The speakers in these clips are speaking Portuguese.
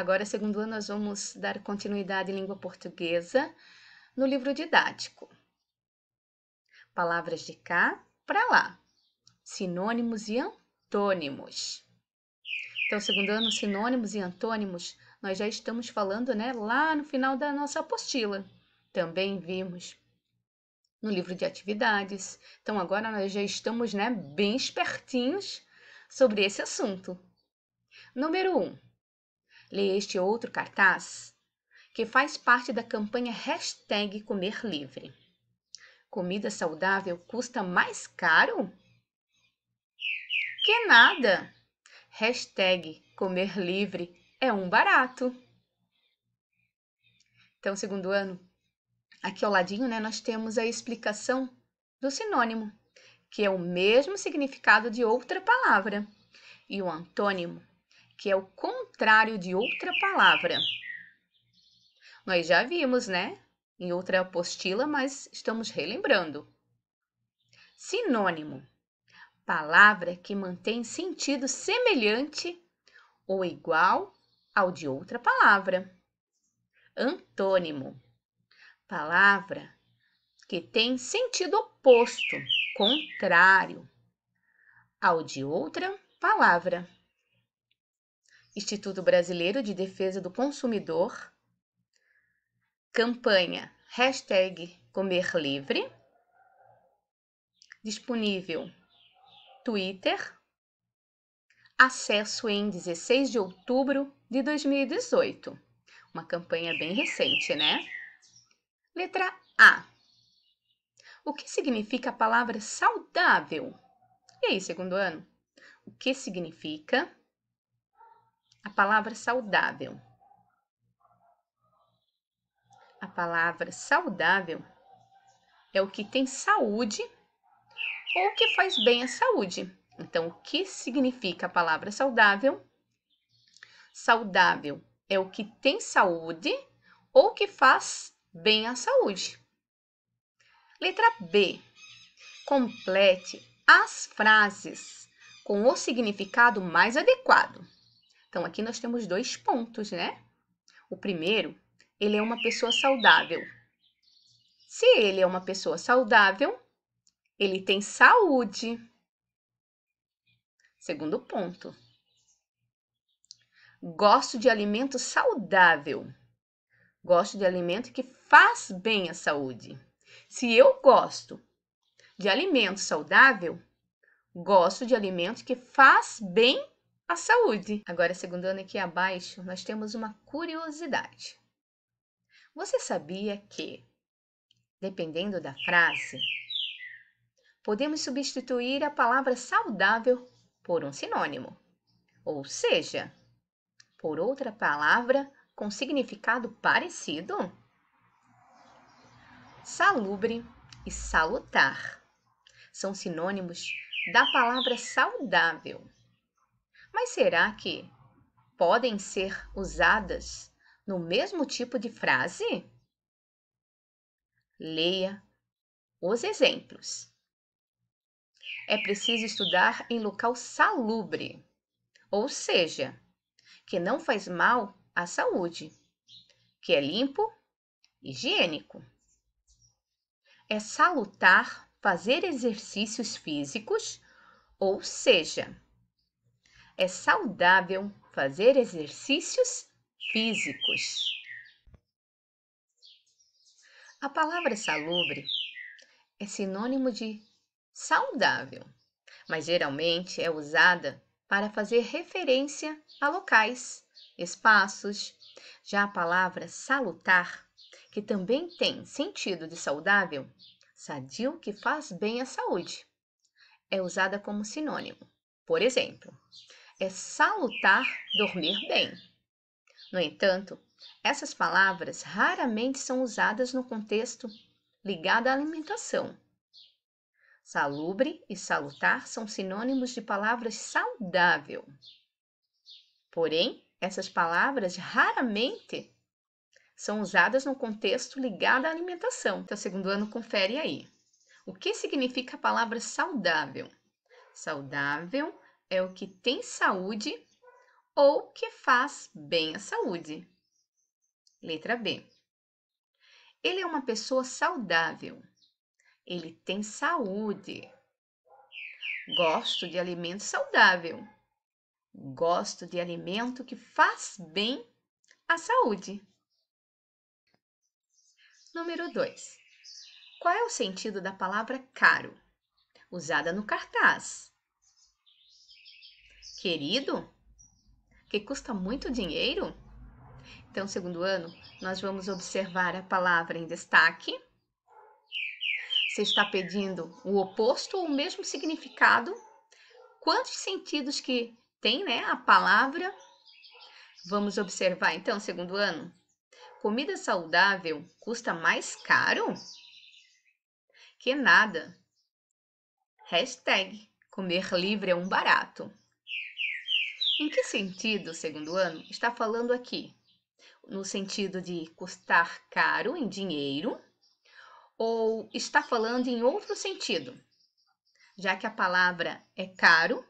Agora, segundo ano, nós vamos dar continuidade em língua portuguesa no livro didático. Palavras de cá para lá. Sinônimos e antônimos. Então, segundo ano, sinônimos e antônimos, nós já estamos falando né, lá no final da nossa apostila. Também vimos no livro de atividades. Então, agora nós já estamos né, bem espertinhos sobre esse assunto. Número 1. Um, Leia este outro cartaz que faz parte da campanha hashtag Comer Livre. Comida saudável custa mais caro? Que nada! Hashtag Comer Livre é um barato. Então, segundo ano, aqui ao ladinho, né, nós temos a explicação do sinônimo, que é o mesmo significado de outra palavra. E o antônimo que é o contrário de outra palavra. Nós já vimos, né? Em outra apostila, mas estamos relembrando. Sinônimo: palavra que mantém sentido semelhante ou igual ao de outra palavra. Antônimo: palavra que tem sentido oposto, contrário ao de outra palavra. Instituto Brasileiro de Defesa do Consumidor, campanha hashtag Comer Livre, disponível Twitter, acesso em 16 de outubro de 2018. Uma campanha bem recente, né? Letra A. O que significa a palavra saudável? E aí, segundo ano? O que significa a palavra saudável. A palavra saudável é o que tem saúde ou que faz bem à saúde. Então, o que significa a palavra saudável? Saudável é o que tem saúde ou que faz bem à saúde. Letra B. Complete as frases com o significado mais adequado. Então, aqui nós temos dois pontos, né? O primeiro, ele é uma pessoa saudável. Se ele é uma pessoa saudável, ele tem saúde. Segundo ponto. Gosto de alimento saudável. Gosto de alimento que faz bem à saúde. Se eu gosto de alimento saudável, gosto de alimento que faz bem a saúde. Agora, segundo ano aqui abaixo, nós temos uma curiosidade. Você sabia que, dependendo da frase, podemos substituir a palavra saudável por um sinônimo, ou seja, por outra palavra com significado parecido? Salubre e salutar são sinônimos da palavra saudável. Mas será que podem ser usadas no mesmo tipo de frase? Leia os exemplos. É preciso estudar em local salubre, ou seja, que não faz mal à saúde, que é limpo, higiênico. É salutar fazer exercícios físicos, ou seja, é saudável fazer exercícios físicos. A palavra salubre é sinônimo de saudável, mas geralmente é usada para fazer referência a locais, espaços. Já a palavra salutar, que também tem sentido de saudável, sadio que faz bem à saúde, é usada como sinônimo. Por exemplo, é salutar dormir bem. No entanto, essas palavras raramente são usadas no contexto ligado à alimentação. Salubre e salutar são sinônimos de palavras saudável. Porém, essas palavras raramente são usadas no contexto ligado à alimentação. Então, segundo ano, confere aí. O que significa a palavra saudável? Saudável é o que tem saúde ou que faz bem à saúde. Letra B. Ele é uma pessoa saudável. Ele tem saúde. Gosto de alimento saudável. Gosto de alimento que faz bem à saúde. Número 2. Qual é o sentido da palavra caro, usada no cartaz? querido? Que custa muito dinheiro? Então, segundo ano, nós vamos observar a palavra em destaque. Se está pedindo o oposto ou o mesmo significado. Quantos sentidos que tem né, a palavra? Vamos observar então, segundo ano. Comida saudável custa mais caro? Que nada. Hashtag comer livre é um barato. Em que sentido, segundo ano, está falando aqui? No sentido de custar caro em dinheiro ou está falando em outro sentido? Já que a palavra é caro,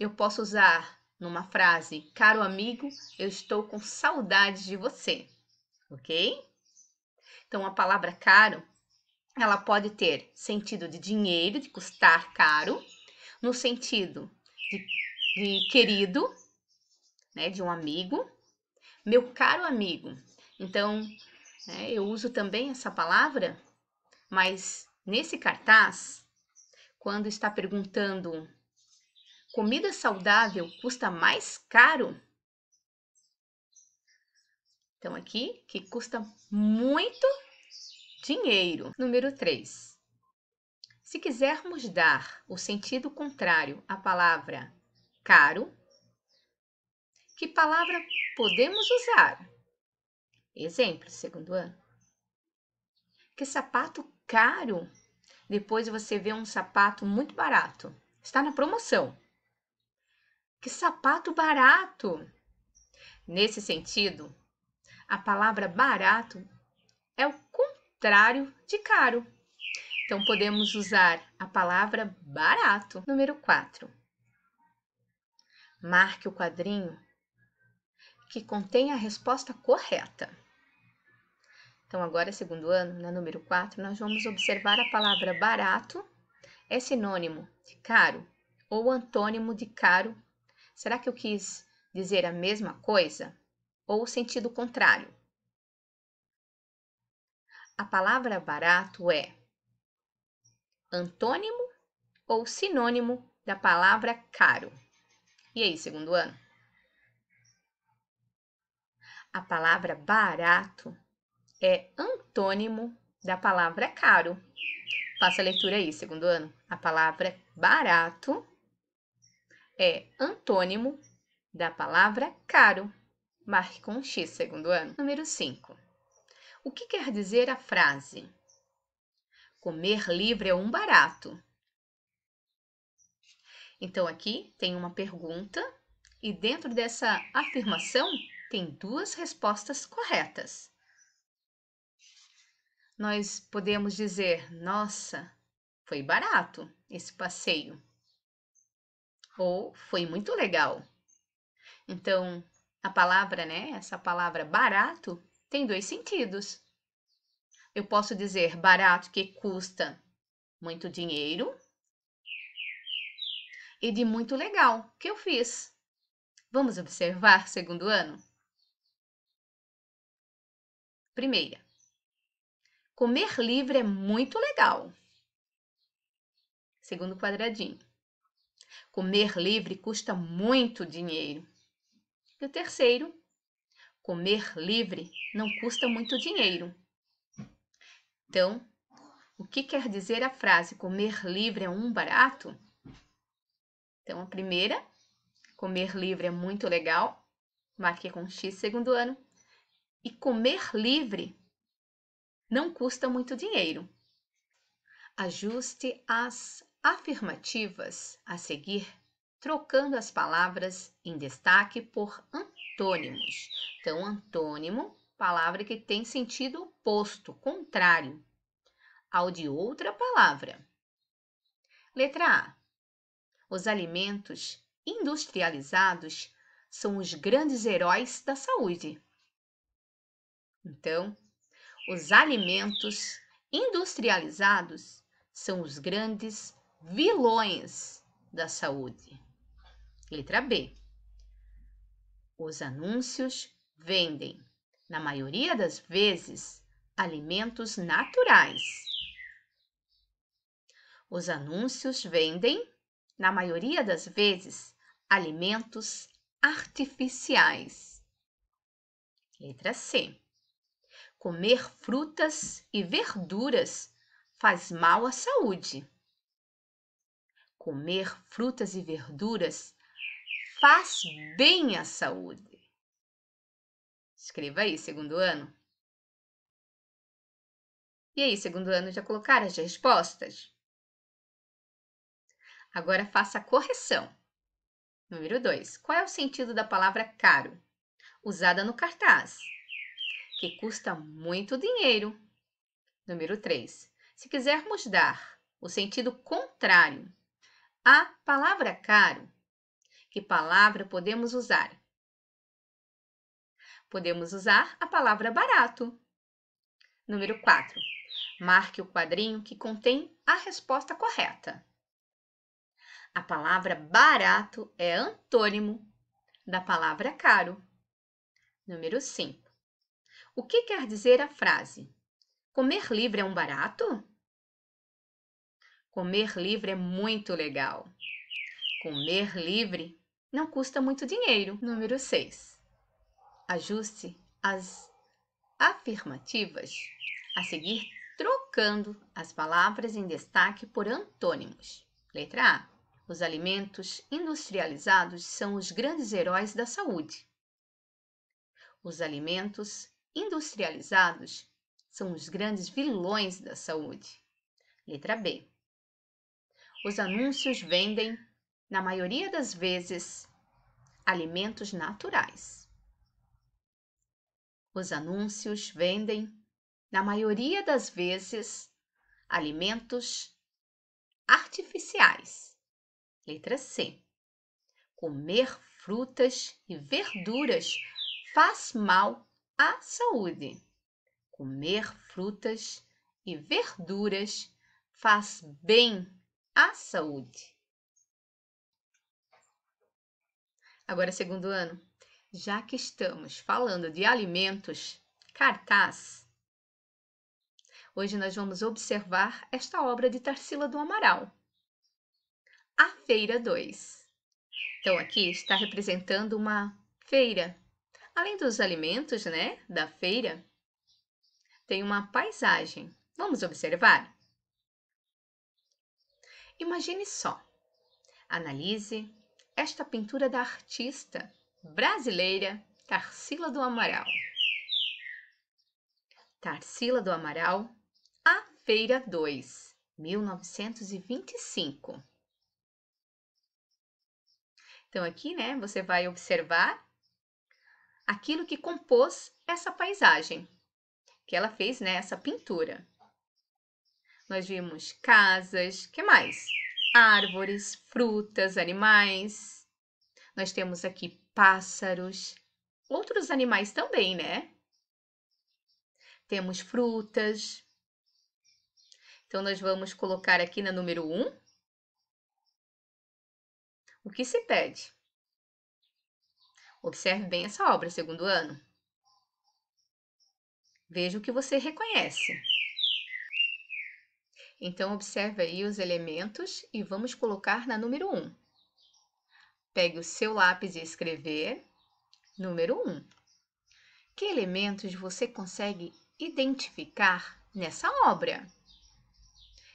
eu posso usar numa frase: Caro amigo, eu estou com saudades de você. Ok? Então, a palavra caro ela pode ter sentido de dinheiro, de custar caro, no sentido de de querido, né, de um amigo, meu caro amigo. Então, né, eu uso também essa palavra, mas nesse cartaz, quando está perguntando comida saudável custa mais caro? Então, aqui que custa muito dinheiro. Número 3. Se quisermos dar o sentido contrário à palavra caro. Que palavra podemos usar? Exemplo, segundo ano. Que sapato caro. Depois você vê um sapato muito barato. Está na promoção. Que sapato barato! Nesse sentido, a palavra barato é o contrário de caro. Então podemos usar a palavra barato. Número 4. Marque o quadrinho que contém a resposta correta. Então, agora, é segundo ano, na né, número 4, nós vamos observar a palavra barato é sinônimo de caro ou antônimo de caro. Será que eu quis dizer a mesma coisa ou o sentido contrário? A palavra barato é antônimo ou sinônimo da palavra caro. E aí, segundo ano? A palavra barato é antônimo da palavra caro. Faça a leitura aí, segundo ano. A palavra barato é antônimo da palavra caro. Marque com X, segundo ano. Número 5. O que quer dizer a frase? Comer livre é um barato. Então aqui tem uma pergunta e dentro dessa afirmação tem duas respostas corretas. Nós podemos dizer: "Nossa, foi barato esse passeio." Ou "Foi muito legal." Então, a palavra, né, essa palavra barato tem dois sentidos. Eu posso dizer barato que custa muito dinheiro e de muito legal que eu fiz. Vamos observar segundo ano? Primeira. Comer livre é muito legal. Segundo quadradinho. Comer livre custa muito dinheiro. E o terceiro. Comer livre não custa muito dinheiro. Então, o que quer dizer a frase comer livre é um barato? Então, a primeira, comer livre é muito legal. Marquei com X segundo ano. E comer livre não custa muito dinheiro. Ajuste as afirmativas a seguir, trocando as palavras em destaque por antônimos. Então, antônimo, palavra que tem sentido oposto, contrário ao de outra palavra. Letra A. Os alimentos industrializados são os grandes heróis da saúde. Então, os alimentos industrializados são os grandes vilões da saúde. Letra B. Os anúncios vendem, na maioria das vezes, alimentos naturais. Os anúncios vendem na maioria das vezes, alimentos artificiais. Letra C. Comer frutas e verduras faz mal à saúde. Comer frutas e verduras faz bem à saúde. Escreva aí, segundo ano. E aí, segundo ano, já colocaram as respostas? Agora faça a correção. Número 2. Qual é o sentido da palavra caro? Usada no cartaz, que custa muito dinheiro. Número 3. Se quisermos dar o sentido contrário à palavra caro, que palavra podemos usar? Podemos usar a palavra barato. Número 4. Marque o quadrinho que contém a resposta correta. A palavra barato é antônimo da palavra caro. Número 5. O que quer dizer a frase? Comer livre é um barato? Comer livre é muito legal. Comer livre não custa muito dinheiro. Número 6. Ajuste as afirmativas a seguir trocando as palavras em destaque por antônimos. Letra A. Os alimentos industrializados são os grandes heróis da saúde. Os alimentos industrializados são os grandes vilões da saúde. Letra B. Os anúncios vendem, na maioria das vezes, alimentos naturais. Os anúncios vendem, na maioria das vezes, alimentos artificiais. Letra C. Comer frutas e verduras faz mal à saúde. Comer frutas e verduras faz bem à saúde. Agora, segundo ano, já que estamos falando de alimentos, cartaz, hoje nós vamos observar esta obra de Tarsila do Amaral a Feira 2. Então, aqui está representando uma feira. Além dos alimentos, né, da feira, tem uma paisagem. Vamos observar? Imagine só. Analise esta pintura da artista brasileira Tarsila do Amaral. Tarsila do Amaral, A Feira 2, 1925. Então, aqui, né, você vai observar aquilo que compôs essa paisagem, que ela fez nessa né, essa pintura. Nós vimos casas, que mais? Árvores, frutas, animais. Nós temos aqui pássaros, outros animais também, né? Temos frutas. Então, nós vamos colocar aqui na número 1, um, o que se pede? Observe bem essa obra, segundo ano. Veja o que você reconhece. Então, observe aí os elementos e vamos colocar na número 1. Pegue o seu lápis e escrever número 1. Que elementos você consegue identificar nessa obra?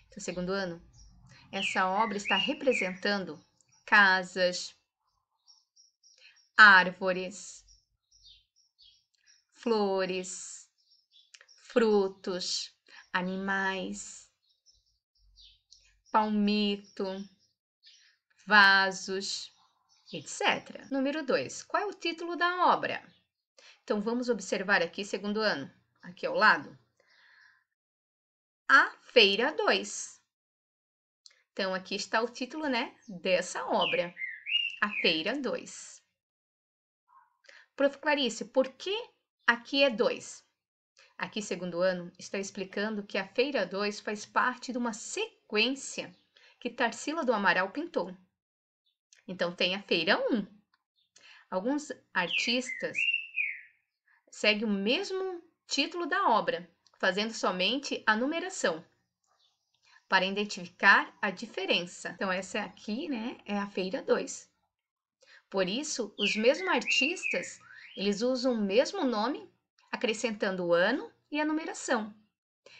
Então, segundo ano, essa obra está representando casas, árvores, flores, frutos, animais, palmito, vasos, etc. Número 2. Qual é o título da obra? Então vamos observar aqui, segundo ano, aqui ao lado. A Feira 2. Então, aqui está o título né, dessa obra, A Feira 2. Prof. Clarice, por que aqui é 2? Aqui, segundo ano, está explicando que a Feira 2 faz parte de uma sequência que Tarsila do Amaral pintou. Então, tem a Feira 1. Um. Alguns artistas seguem o mesmo título da obra, fazendo somente a numeração para identificar a diferença. Então, essa aqui né, é a feira 2. Por isso, os mesmos artistas, eles usam o mesmo nome, acrescentando o ano e a numeração.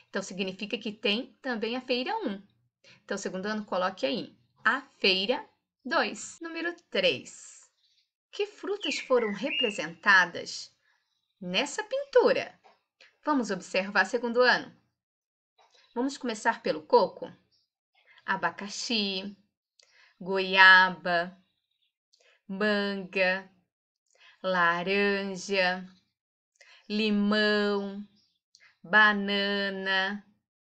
Então, significa que tem também a feira 1. Um. Então, segundo ano, coloque aí a feira 2. Número 3. Que frutas foram representadas nessa pintura? Vamos observar segundo ano. Vamos começar pelo coco? Abacaxi, goiaba, manga, laranja, limão, banana.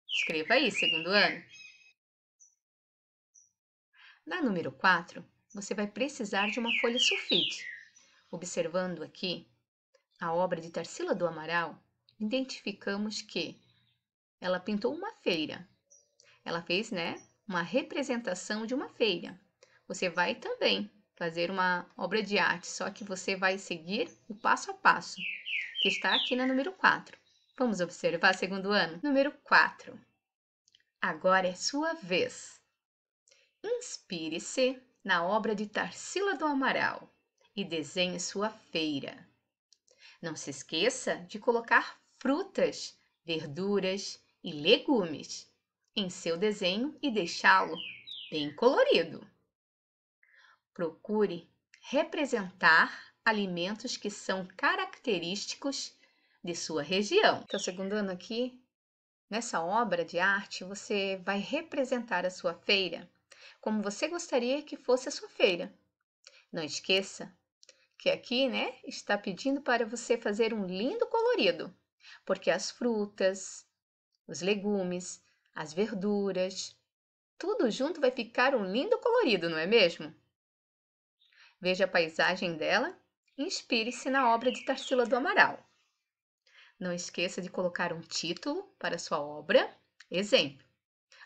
Escreva aí, segundo ano. Na número 4, você vai precisar de uma folha sulfite. Observando aqui a obra de Tarsila do Amaral, identificamos que ela pintou uma feira. Ela fez, né, uma representação de uma feira. Você vai também fazer uma obra de arte, só que você vai seguir o passo a passo, que está aqui na número 4. Vamos observar segundo ano? Número 4. Agora é sua vez. Inspire-se na obra de Tarsila do Amaral e desenhe sua feira. Não se esqueça de colocar frutas, verduras e legumes em seu desenho e deixá-lo bem colorido. Procure representar alimentos que são característicos de sua região. Então, segundo ano aqui, nessa obra de arte, você vai representar a sua feira como você gostaria que fosse a sua feira. Não esqueça que aqui, né, está pedindo para você fazer um lindo colorido, porque as frutas, os legumes, as verduras. Tudo junto vai ficar um lindo colorido, não é mesmo? Veja a paisagem dela inspire-se na obra de Tarsila do Amaral. Não esqueça de colocar um título para sua obra, exemplo,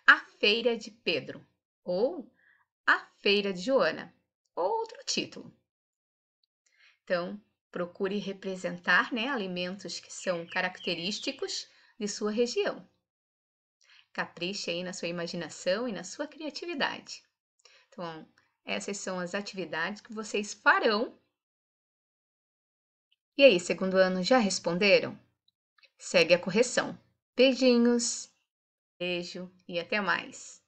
A Feira de Pedro ou A Feira de Joana, ou outro título. Então, procure representar né, alimentos que são característicos de sua região. Capriche aí na sua imaginação e na sua criatividade. Então, essas são as atividades que vocês farão. E aí, segundo ano, já responderam? Segue a correção. Beijinhos, beijo e até mais!